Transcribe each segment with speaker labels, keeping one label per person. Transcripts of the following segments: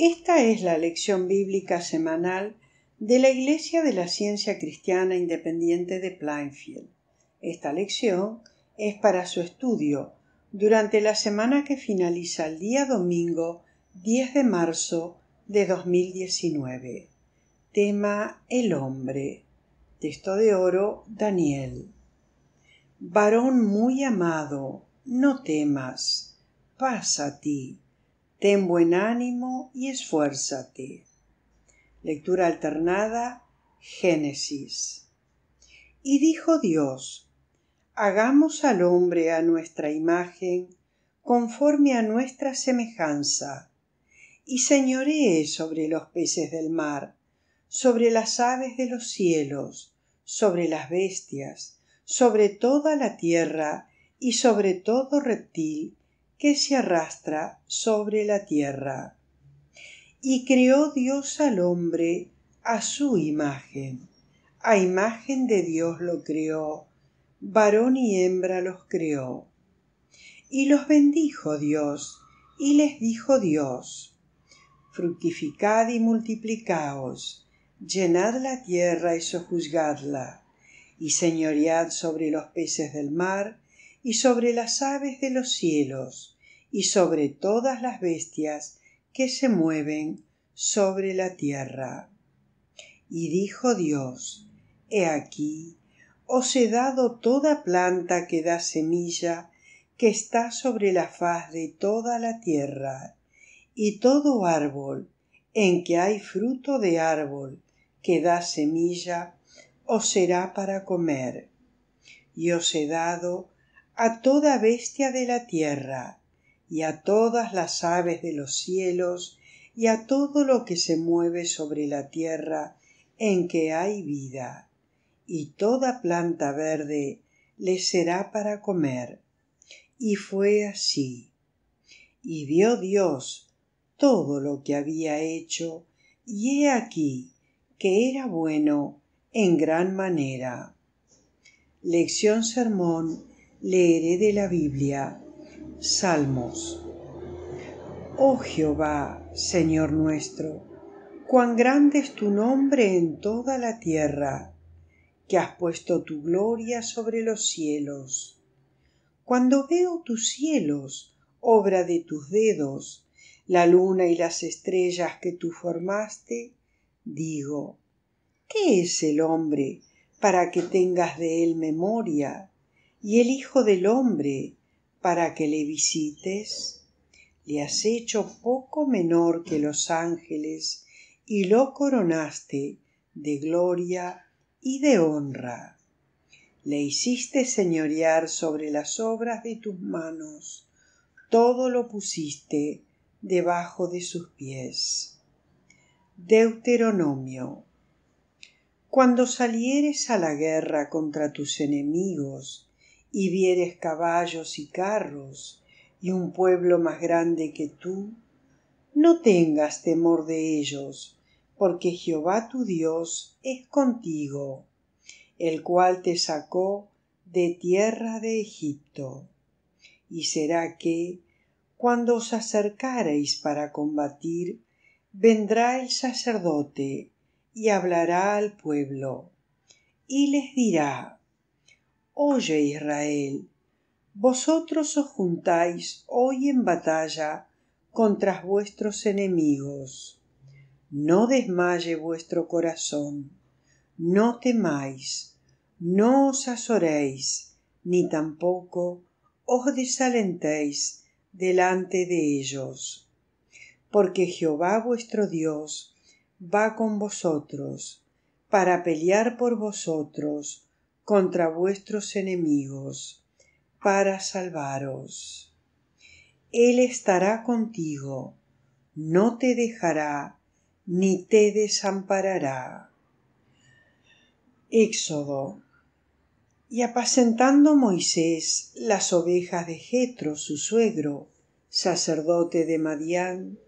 Speaker 1: Esta es la lección bíblica semanal de la Iglesia de la Ciencia Cristiana Independiente de Plainfield. Esta lección es para su estudio durante la semana que finaliza el día domingo 10 de marzo de 2019. Tema El hombre. Texto de oro Daniel. Varón muy amado, no temas, pasa a ti Ten buen ánimo y esfuérzate. Lectura alternada, Génesis. Y dijo Dios, hagamos al hombre a nuestra imagen, conforme a nuestra semejanza, y señoree sobre los peces del mar, sobre las aves de los cielos, sobre las bestias, sobre toda la tierra, y sobre todo reptil que se arrastra sobre la tierra. Y creó Dios al hombre a su imagen. A imagen de Dios lo creó, varón y hembra los creó. Y los bendijo Dios, y les dijo Dios, fructificad y multiplicaos, llenad la tierra y sojuzgadla, y señoread sobre los peces del mar, y sobre las aves de los cielos, y sobre todas las bestias que se mueven sobre la tierra. Y dijo Dios, He aquí, os he dado toda planta que da semilla, que está sobre la faz de toda la tierra, y todo árbol en que hay fruto de árbol que da semilla, os será para comer. Y os he dado a toda bestia de la tierra, y a todas las aves de los cielos y a todo lo que se mueve sobre la tierra en que hay vida, y toda planta verde le será para comer. Y fue así. Y vio Dios todo lo que había hecho, y he aquí que era bueno en gran manera. Lección Sermón leeré de la Biblia Salmos. Oh Jehová, Señor nuestro, cuán grande es tu nombre en toda la tierra, que has puesto tu gloria sobre los cielos. Cuando veo tus cielos, obra de tus dedos, la luna y las estrellas que tú formaste, digo, ¿qué es el hombre para que tengas de él memoria? Y el Hijo del hombre para que le visites? Le has hecho poco menor que los ángeles y lo coronaste de gloria y de honra. Le hiciste señorear sobre las obras de tus manos, todo lo pusiste debajo de sus pies. Deuteronomio. Cuando salieres a la guerra contra tus enemigos, y vieres caballos y carros y un pueblo más grande que tú, no tengas temor de ellos, porque Jehová tu Dios es contigo, el cual te sacó de tierra de Egipto. Y será que, cuando os acercareis para combatir, vendrá el sacerdote y hablará al pueblo, y les dirá Oye Israel, vosotros os juntáis hoy en batalla contra vuestros enemigos. No desmaye vuestro corazón, no temáis, no os asoréis, ni tampoco os desalentéis delante de ellos. Porque Jehová vuestro Dios va con vosotros, para pelear por vosotros, contra vuestros enemigos, para salvaros. Él estará contigo, no te dejará, ni te desamparará. Éxodo. Y apacentando Moisés las ovejas de Jetro, su suegro, sacerdote de Madián,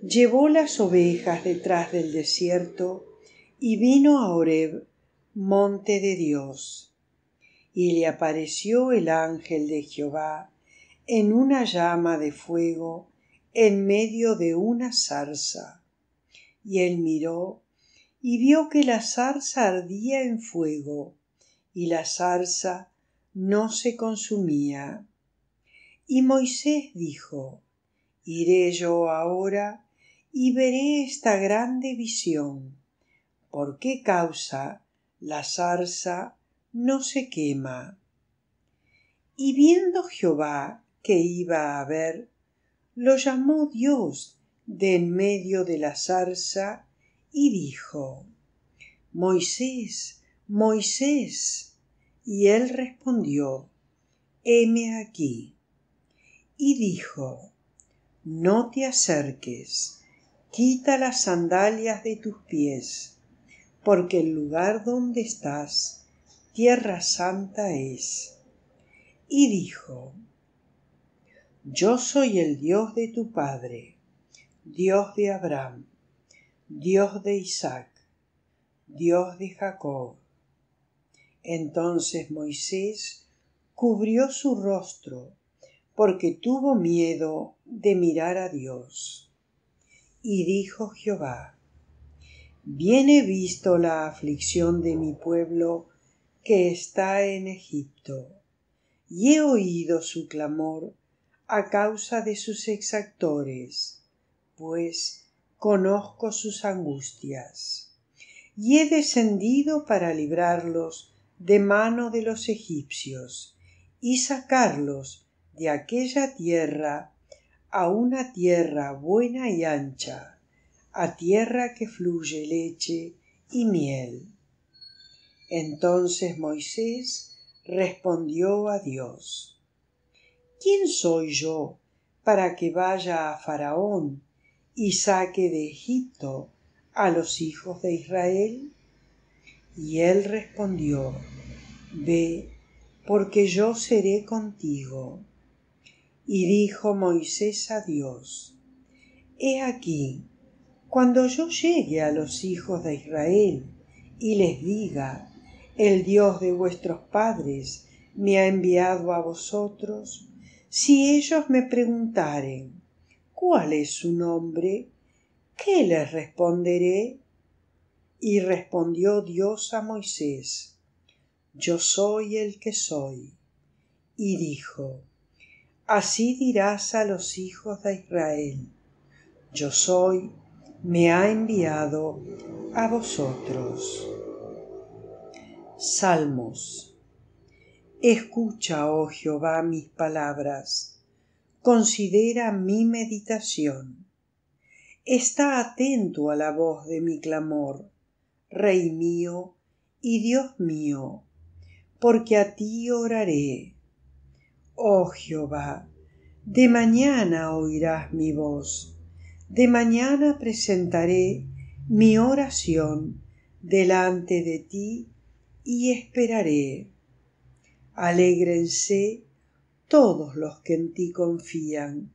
Speaker 1: llevó las ovejas detrás del desierto y vino a Oreb, monte de Dios. Y le apareció el ángel de Jehová en una llama de fuego en medio de una zarza. Y él miró y vio que la zarza ardía en fuego, y la zarza no se consumía. Y Moisés dijo, Iré yo ahora y veré esta grande visión. ¿Por qué causa la zarza no se quema. Y viendo Jehová que iba a ver, lo llamó Dios de en medio de la zarza y dijo, Moisés, Moisés. Y él respondió, heme aquí. Y dijo, no te acerques, quita las sandalias de tus pies porque el lugar donde estás, tierra santa es. Y dijo, Yo soy el Dios de tu Padre, Dios de Abraham, Dios de Isaac, Dios de Jacob. Entonces Moisés cubrió su rostro, porque tuvo miedo de mirar a Dios. Y dijo Jehová, bien he visto la aflicción de mi pueblo que está en Egipto, y he oído su clamor a causa de sus exactores, pues conozco sus angustias, y he descendido para librarlos de mano de los egipcios, y sacarlos de aquella tierra a una tierra buena y ancha, a tierra que fluye leche y miel. Entonces Moisés respondió a Dios, ¿quién soy yo para que vaya a Faraón y saque de Egipto a los hijos de Israel? Y él respondió, Ve, porque yo seré contigo. Y dijo Moisés a Dios, He aquí, cuando yo llegue a los hijos de Israel y les diga, el Dios de vuestros padres me ha enviado a vosotros, si ellos me preguntaren, ¿cuál es su nombre? ¿Qué les responderé? Y respondió Dios a Moisés, Yo soy el que soy. Y dijo, Así dirás a los hijos de Israel, Yo soy me ha enviado a vosotros. Salmos. Escucha, oh Jehová, mis palabras, considera mi meditación. Está atento a la voz de mi clamor, Rey mío y Dios mío, porque a ti oraré. Oh Jehová, de mañana oirás mi voz de mañana presentaré mi oración delante de ti y esperaré. Alégrense todos los que en ti confían,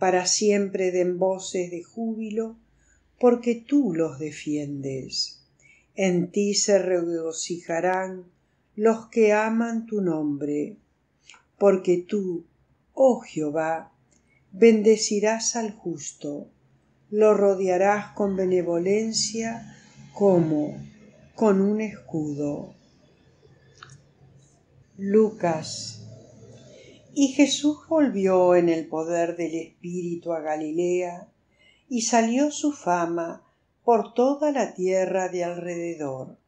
Speaker 1: para siempre den voces de júbilo, porque tú los defiendes. En ti se regocijarán los que aman tu nombre, porque tú, oh Jehová, bendecirás al justo lo rodearás con benevolencia como con un escudo. Lucas. Y Jesús volvió en el poder del Espíritu a Galilea, y salió su fama por toda la tierra de alrededor.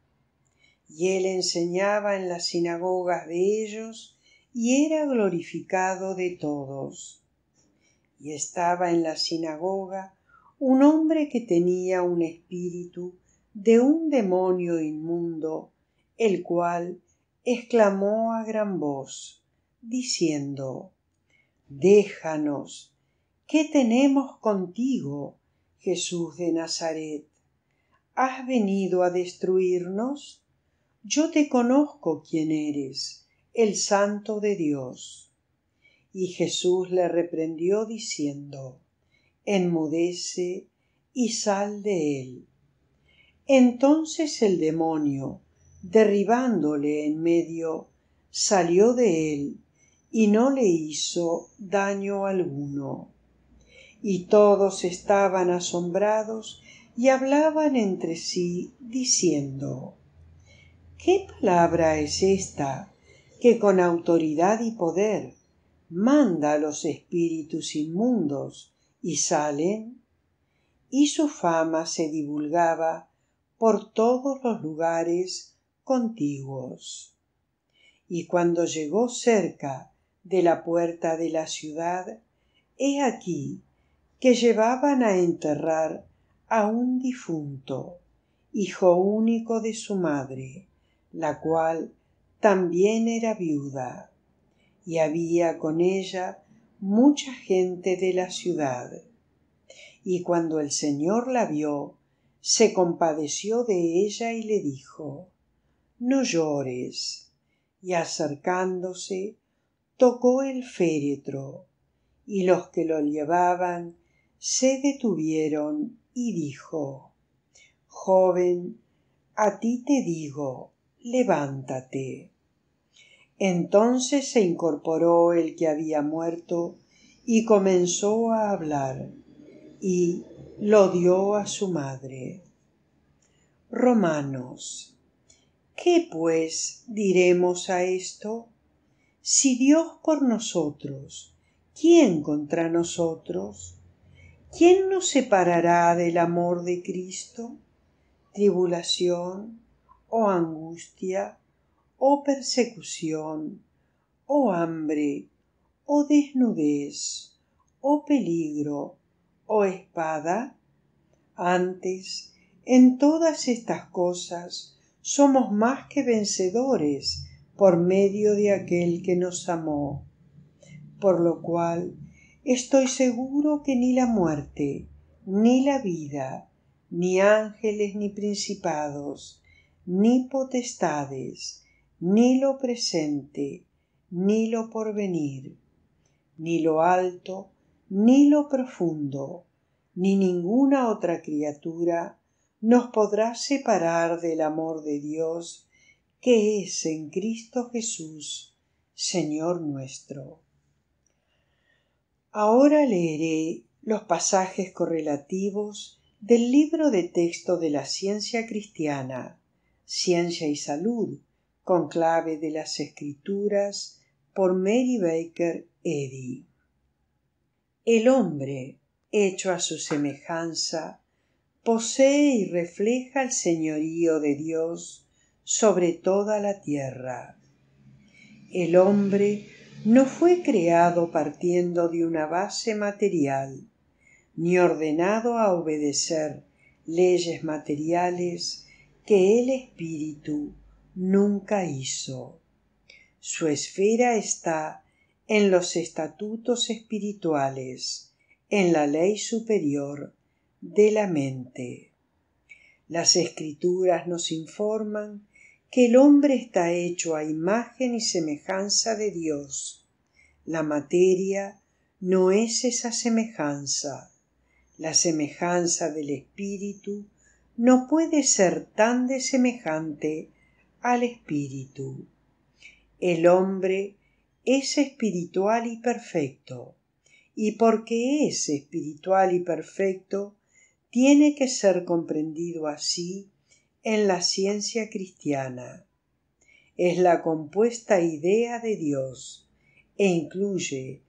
Speaker 1: Y él enseñaba en las sinagogas de ellos, y era glorificado de todos. Y estaba en la sinagoga un hombre que tenía un espíritu de un demonio inmundo, el cual exclamó a gran voz, diciendo Déjanos, ¿qué tenemos contigo, Jesús de Nazaret? ¿Has venido a destruirnos? Yo te conozco quién eres, el santo de Dios. Y Jesús le reprendió diciendo enmudece y sal de él. Entonces el demonio, derribándole en medio, salió de él y no le hizo daño alguno. Y todos estaban asombrados y hablaban entre sí diciendo ¿Qué palabra es esta que con autoridad y poder manda a los espíritus inmundos y salen y su fama se divulgaba por todos los lugares contiguos y cuando llegó cerca de la puerta de la ciudad he aquí que llevaban a enterrar a un difunto hijo único de su madre la cual también era viuda y había con ella mucha gente de la ciudad. Y cuando el Señor la vio, se compadeció de ella y le dijo No llores. Y acercándose, tocó el féretro, y los que lo llevaban se detuvieron y dijo Joven, a ti te digo, levántate. Entonces se incorporó el que había muerto y comenzó a hablar y lo dio a su madre. Romanos. ¿Qué pues diremos a esto? Si Dios por nosotros, ¿quién contra nosotros? ¿Quién nos separará del amor de Cristo? ¿Tribulación o angustia? oh persecución, oh hambre, oh desnudez, oh peligro, oh espada? Antes, en todas estas cosas somos más que vencedores por medio de aquel que nos amó. Por lo cual, estoy seguro que ni la muerte, ni la vida, ni ángeles, ni principados, ni potestades, ni lo presente, ni lo porvenir, ni lo alto, ni lo profundo, ni ninguna otra criatura nos podrá separar del amor de Dios que es en Cristo Jesús, Señor nuestro. Ahora leeré los pasajes correlativos del libro de texto de la ciencia cristiana, Ciencia y Salud, con clave de las Escrituras por Mary Baker Eddy. El hombre, hecho a su semejanza, posee y refleja el señorío de Dios sobre toda la tierra. El hombre no fue creado partiendo de una base material, ni ordenado a obedecer leyes materiales que el espíritu nunca hizo. Su esfera está en los estatutos espirituales, en la ley superior de la mente. Las escrituras nos informan que el hombre está hecho a imagen y semejanza de Dios. La materia no es esa semejanza. La semejanza del espíritu no puede ser tan desemejante al espíritu. El hombre es espiritual y perfecto, y porque es espiritual y perfecto, tiene que ser comprendido así en la ciencia cristiana. Es la compuesta idea de Dios e incluye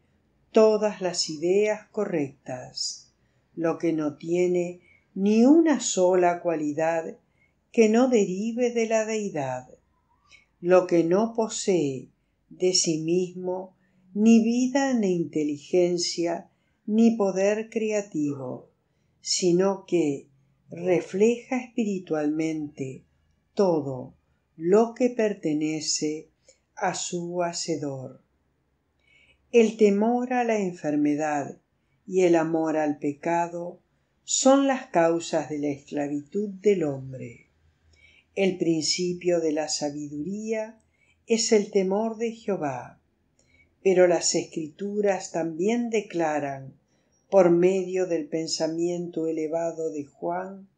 Speaker 1: todas las ideas correctas, lo que no tiene ni una sola cualidad que no derive de la deidad, lo que no posee de sí mismo ni vida ni inteligencia ni poder creativo, sino que refleja espiritualmente todo lo que pertenece a su Hacedor. El temor a la enfermedad y el amor al pecado son las causas de la esclavitud del hombre. El principio de la sabiduría es el temor de Jehová, pero las escrituras también declaran, por medio del pensamiento elevado de Juan,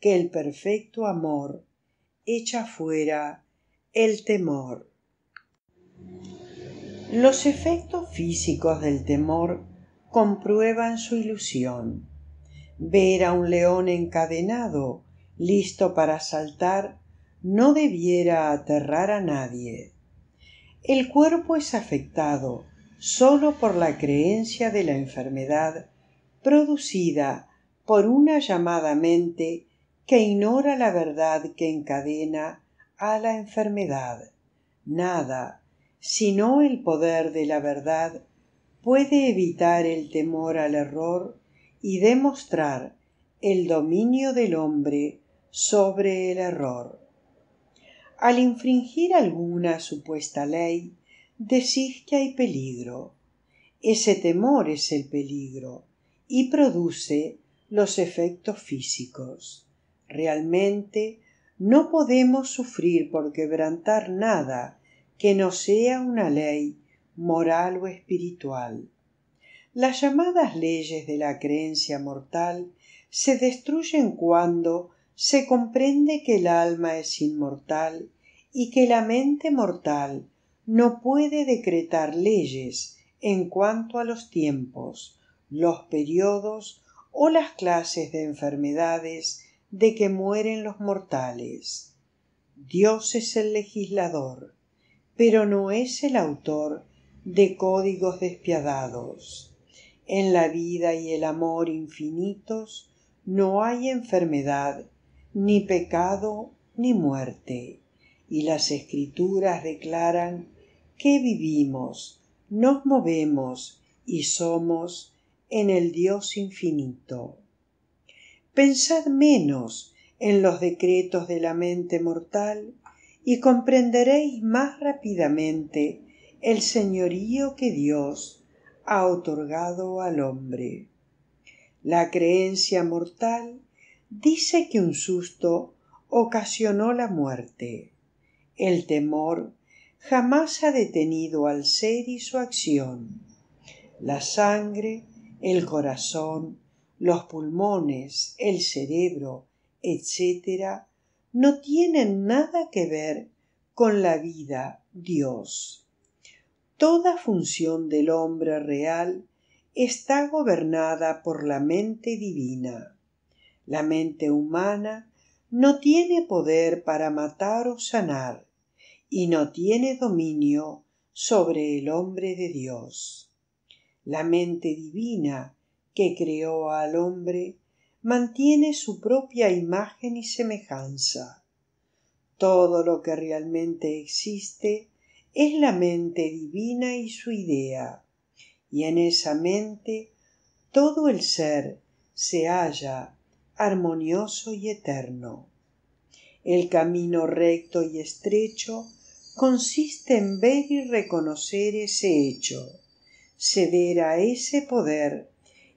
Speaker 1: que el perfecto amor echa fuera el temor. Los efectos físicos del temor comprueban su ilusión. Ver a un león encadenado listo para saltar, no debiera aterrar a nadie. El cuerpo es afectado sólo por la creencia de la enfermedad producida por una llamada mente que ignora la verdad que encadena a la enfermedad. Nada, sino el poder de la verdad, puede evitar el temor al error y demostrar el dominio del hombre sobre el error. Al infringir alguna supuesta ley, decís que hay peligro. Ese temor es el peligro y produce los efectos físicos. Realmente no podemos sufrir por quebrantar nada que no sea una ley moral o espiritual. Las llamadas leyes de la creencia mortal se destruyen cuando se comprende que el alma es inmortal y que la mente mortal no puede decretar leyes en cuanto a los tiempos, los periodos o las clases de enfermedades de que mueren los mortales. Dios es el legislador, pero no es el autor de códigos despiadados. En la vida y el amor infinitos no hay enfermedad ni pecado ni muerte. Y las escrituras declaran que vivimos, nos movemos y somos en el Dios infinito. Pensad menos en los decretos de la mente mortal y comprenderéis más rápidamente el señorío que Dios ha otorgado al hombre. La creencia mortal Dice que un susto ocasionó la muerte. El temor jamás ha detenido al ser y su acción. La sangre, el corazón, los pulmones, el cerebro, etc., no tienen nada que ver con la vida Dios. Toda función del hombre real está gobernada por la mente divina. La mente humana no tiene poder para matar o sanar y no tiene dominio sobre el hombre de Dios. La mente divina que creó al hombre mantiene su propia imagen y semejanza. Todo lo que realmente existe es la mente divina y su idea, y en esa mente todo el ser se halla armonioso y eterno. El camino recto y estrecho consiste en ver y reconocer ese hecho, ceder a ese poder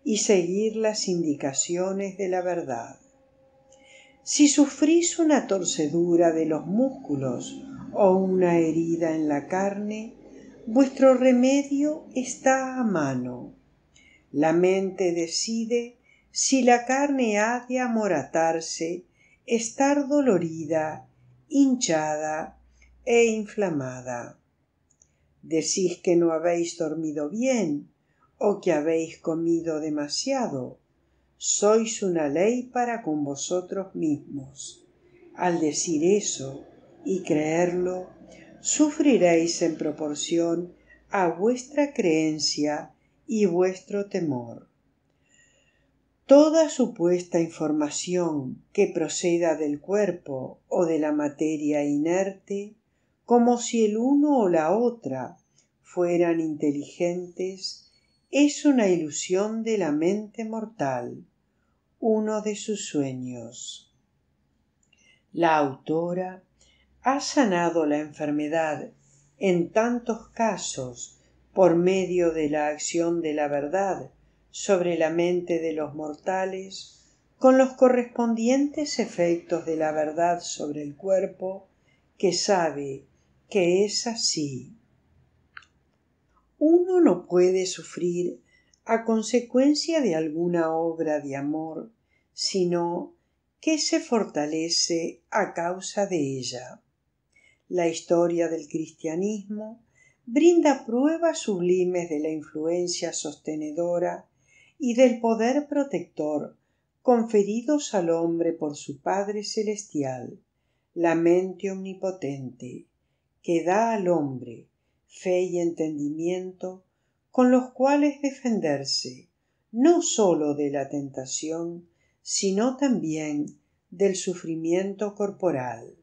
Speaker 1: y seguir las indicaciones de la verdad. Si sufrís una torcedura de los músculos o una herida en la carne, vuestro remedio está a mano. La mente decide si la carne ha de amoratarse, estar dolorida, hinchada e inflamada. Decís que no habéis dormido bien o que habéis comido demasiado. Sois una ley para con vosotros mismos. Al decir eso y creerlo, sufriréis en proporción a vuestra creencia y vuestro temor. Toda supuesta información que proceda del cuerpo o de la materia inerte, como si el uno o la otra fueran inteligentes, es una ilusión de la mente mortal, uno de sus sueños. La autora ha sanado la enfermedad en tantos casos por medio de la acción de la verdad sobre la mente de los mortales con los correspondientes efectos de la verdad sobre el cuerpo que sabe que es así. Uno no puede sufrir a consecuencia de alguna obra de amor, sino que se fortalece a causa de ella. La historia del cristianismo brinda pruebas sublimes de la influencia sostenedora y del poder protector conferidos al hombre por su Padre Celestial, la mente omnipotente, que da al hombre fe y entendimiento con los cuales defenderse no sólo de la tentación, sino también del sufrimiento corporal.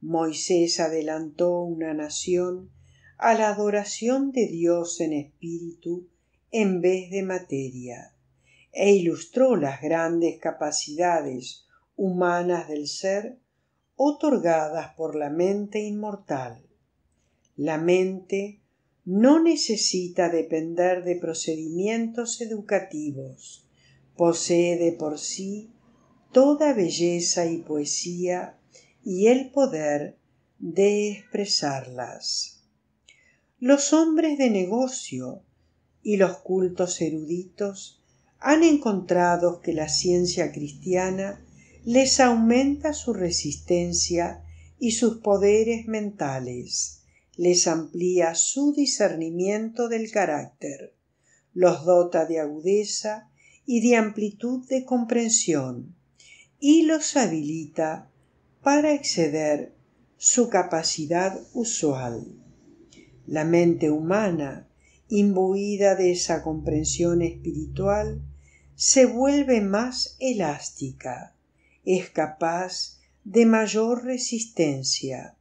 Speaker 1: Moisés adelantó una nación a la adoración de Dios en espíritu en vez de materia, e ilustró las grandes capacidades humanas del ser otorgadas por la mente inmortal. La mente no necesita depender de procedimientos educativos, posee de por sí toda belleza y poesía y el poder de expresarlas. Los hombres de negocio y los cultos eruditos han encontrado que la ciencia cristiana les aumenta su resistencia y sus poderes mentales, les amplía su discernimiento del carácter, los dota de agudeza y de amplitud de comprensión, y los habilita para exceder su capacidad usual. La mente humana, imbuida de esa comprensión espiritual, se vuelve más elástica, es capaz de mayor resistencia,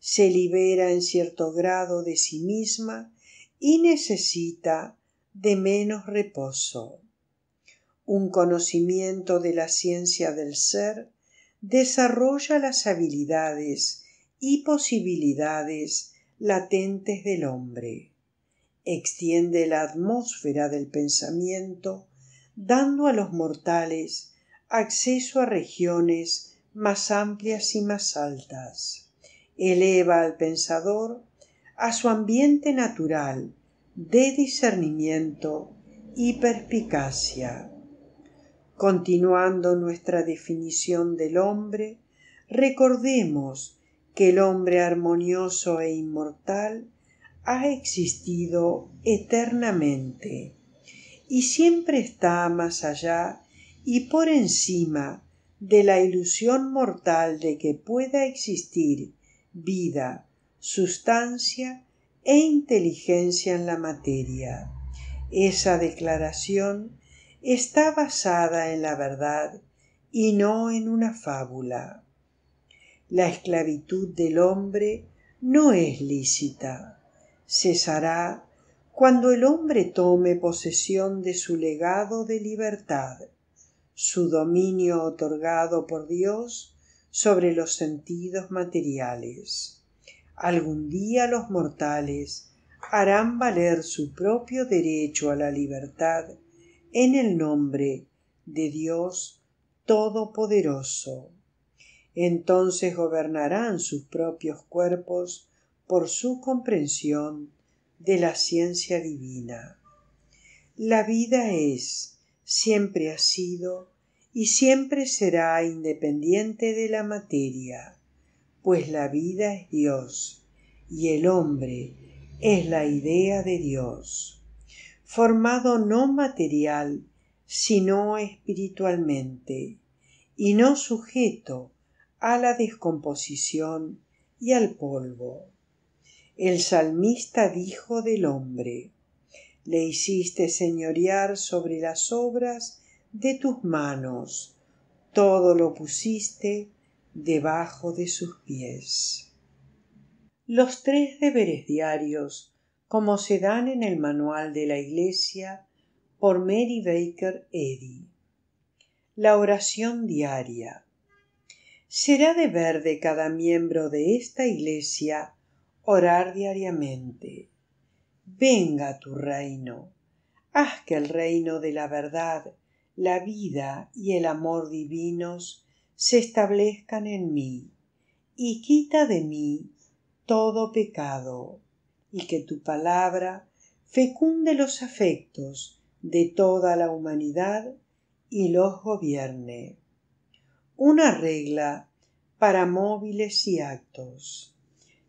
Speaker 1: se libera en cierto grado de sí misma y necesita de menos reposo. Un conocimiento de la ciencia del ser desarrolla las habilidades y posibilidades latentes del hombre extiende la atmósfera del pensamiento, dando a los mortales acceso a regiones más amplias y más altas. Eleva al pensador a su ambiente natural de discernimiento y perspicacia. Continuando nuestra definición del hombre, recordemos que el hombre armonioso e inmortal ha existido eternamente y siempre está más allá y por encima de la ilusión mortal de que pueda existir vida, sustancia e inteligencia en la materia. Esa declaración está basada en la verdad y no en una fábula. La esclavitud del hombre no es lícita cesará cuando el hombre tome posesión de su legado de libertad, su dominio otorgado por Dios sobre los sentidos materiales. Algún día los mortales harán valer su propio derecho a la libertad en el nombre de Dios Todopoderoso. Entonces gobernarán sus propios cuerpos por su comprensión de la ciencia divina. La vida es, siempre ha sido y siempre será independiente de la materia, pues la vida es Dios y el hombre es la idea de Dios, formado no material, sino espiritualmente, y no sujeto a la descomposición y al polvo. El salmista dijo del hombre, le hiciste señorear sobre las obras de tus manos, todo lo pusiste debajo de sus pies. Los tres deberes diarios, como se dan en el manual de la Iglesia por Mary Baker Eddy. La oración diaria. Será deber de cada miembro de esta Iglesia orar diariamente. Venga tu reino. Haz que el reino de la verdad, la vida y el amor divinos se establezcan en mí, y quita de mí todo pecado, y que tu palabra fecunde los afectos de toda la humanidad y los gobierne. Una regla para móviles y actos